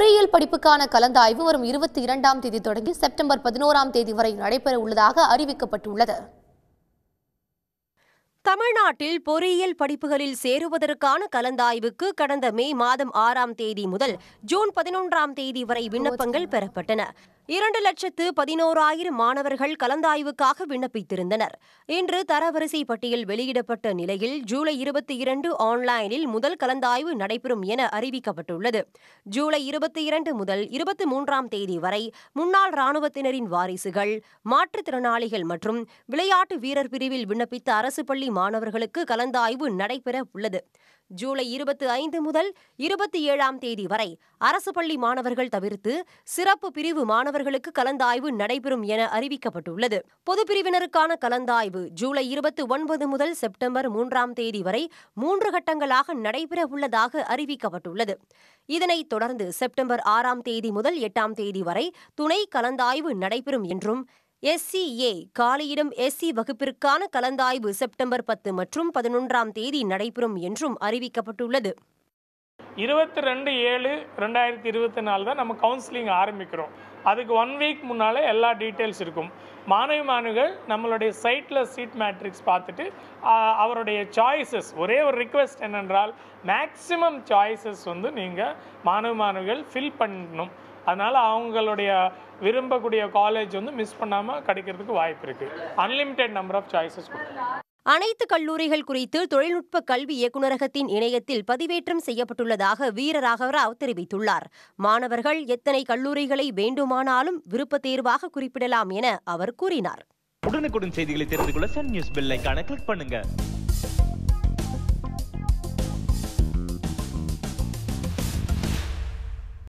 பொறியியல் படிப்புக்கான கலந்தாய்வு வரும் இருபத்தி இரண்டாம் தேதி தொடங்கி செப்டம்பர் பதினோராம் தேதி வரை நடைபெற உள்ளதாக அறிவிக்கப்பட்டுள்ளது தமிழ்நாட்டில் பொறியியல் படிப்புகளில் சேருவதற்கான கலந்தாய்வுக்கு கடந்த மே மாதம் ஆறாம் தேதி முதல் ஜூன் பதினொன்றாம் தேதி வரை விண்ணப்பங்கள் பெறப்பட்டன இரண்டு லட்சத்து பதினோராயிரம் மாணவர்கள் கலந்தாய்வுக்காக விண்ணப்பித்திருந்தனர் இன்று தரவரிசை பட்டியல் வெளியிடப்பட்ட நிலையில் ஜூலை இருபத்தி இரண்டு ஆன்லைனில் முதல் கலந்தாய்வு நடைபெறும் என அறிவிக்கப்பட்டுள்ளது ஜூலை இருபத்தி இரண்டு முதல் இருபத்தி மூன்றாம் தேதி வரை முன்னாள் ராணுவத்தினரின் வாரிசுகள் மாற்றுத்திறனாளிகள் மற்றும் விளையாட்டு வீரர் பிரிவில் விண்ணப்பித்த அரசு பள்ளி மாணவர்களுக்கு கலந்தாய்வு நடைபெற உள்ளது ஜூலை இருபத்தி ஐந்து முதல் இருபத்தி ஏழாம் தேதி வரை அரசு பள்ளி மாணவர்கள் தவிர்த்து சிறப்பு பிரிவு மாணவர்களுக்கு கலந்தாய்வு நடைபெறும் என அறிவிக்கப்பட்டுள்ளது பொது பிரிவினருக்கான கலந்தாய்வு ஜூலை இருபத்தி ஒன்பது முதல் செப்டம்பர் மூன்றாம் தேதி வரை மூன்று கட்டங்களாக நடைபெற உள்ளதாக அறிவிக்கப்பட்டுள்ளது இதனைத் தொடர்ந்து செப்டம்பர் ஆறாம் தேதி முதல் எட்டாம் தேதி வரை துணை கலந்தாய்வு நடைபெறும் என்றும் எஸ்சிஏ காலியிடம் எஸ்சி வகுப்பிற்கான கலந்தாய்வு செப்டம்பர் பத்து மற்றும் பதினொன்றாம் தேதி நடைபெறும் என்றும் அறிவிக்கப்பட்டுள்ளது இருபத்தி ரெண்டு ஏழு ரெண்டாயிரத்தி இருபத்தி நாலு தான் நம்ம கவுன்சிலிங் ஆரம்பிக்கிறோம் அதுக்கு ஒன் வீக் முன்னால் எல்லா டீட்டெயில்ஸ் இருக்கும் மாணவி மாணவிகள் நம்மளுடைய சைட்டில் சீட் மேட்ரிக்ஸ் பார்த்துட்டு அவருடைய சாய்ஸஸ் ஒரே ஒரு ரிக்வெஸ்ட் என்னென்றால் மேக்ஸிமம் சாய்ஸஸ் வந்து நீங்கள் மாணவி மாணவிகள் ஃபில் பண்ணணும் அதனால் அவங்களுடைய விரும்பக்கூடிய காலேஜ் வந்து மிஸ் பண்ணாமல் கிடைக்கிறதுக்கு வாய்ப்பு இருக்குது அன்லிமிட்டெட் நம்பர் ஆஃப் சாய்ஸஸ் அனைத்து கல்லூரிகள் குறித்து தொழில்நுட்ப கல்வி இயக்குநரகத்தின் இணையத்தில் பதிவேற்றம் செய்யப்பட்டுள்ளதாக ராவ் தெரிவித்துள்ளார் மாணவர்கள் எத்தனை கல்லூரிகளை வேண்டுமானாலும் விருப்ப தேர்வாக குறிப்பிடலாம் என அவர் கூறினார் உடனுக்குடன் செய்திகளை தெரிந்து கொள்ள சன் நியூஸ் பெல் கிளிக் பண்ணுங்க